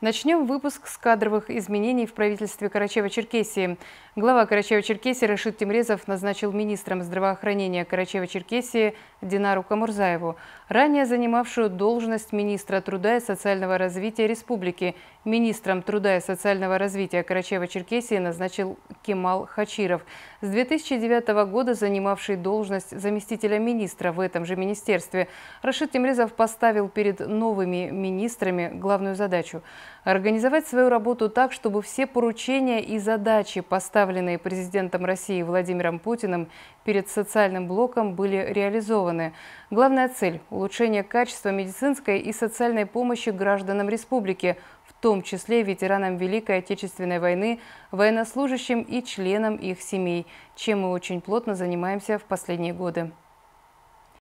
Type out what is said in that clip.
Начнем выпуск с кадровых изменений в правительстве Карачева-Черкесии. Глава Карачева-Черкесии Рашид Тимрезов назначил министром здравоохранения Карачева-Черкесии Динару Камурзаеву, ранее занимавшую должность министра труда и социального развития республики. Министром труда и социального развития Карачева-Черкесии назначил Кемал Хачиров, с 2009 года занимавший должность заместителя министра в этом же министерстве. Рашид Тимрезов поставил перед новыми министрами главную задачу – Организовать свою работу так, чтобы все поручения и задачи, поставленные президентом России Владимиром Путиным перед социальным блоком, были реализованы. Главная цель – улучшение качества медицинской и социальной помощи гражданам республики, в том числе ветеранам Великой Отечественной войны, военнослужащим и членам их семей, чем мы очень плотно занимаемся в последние годы.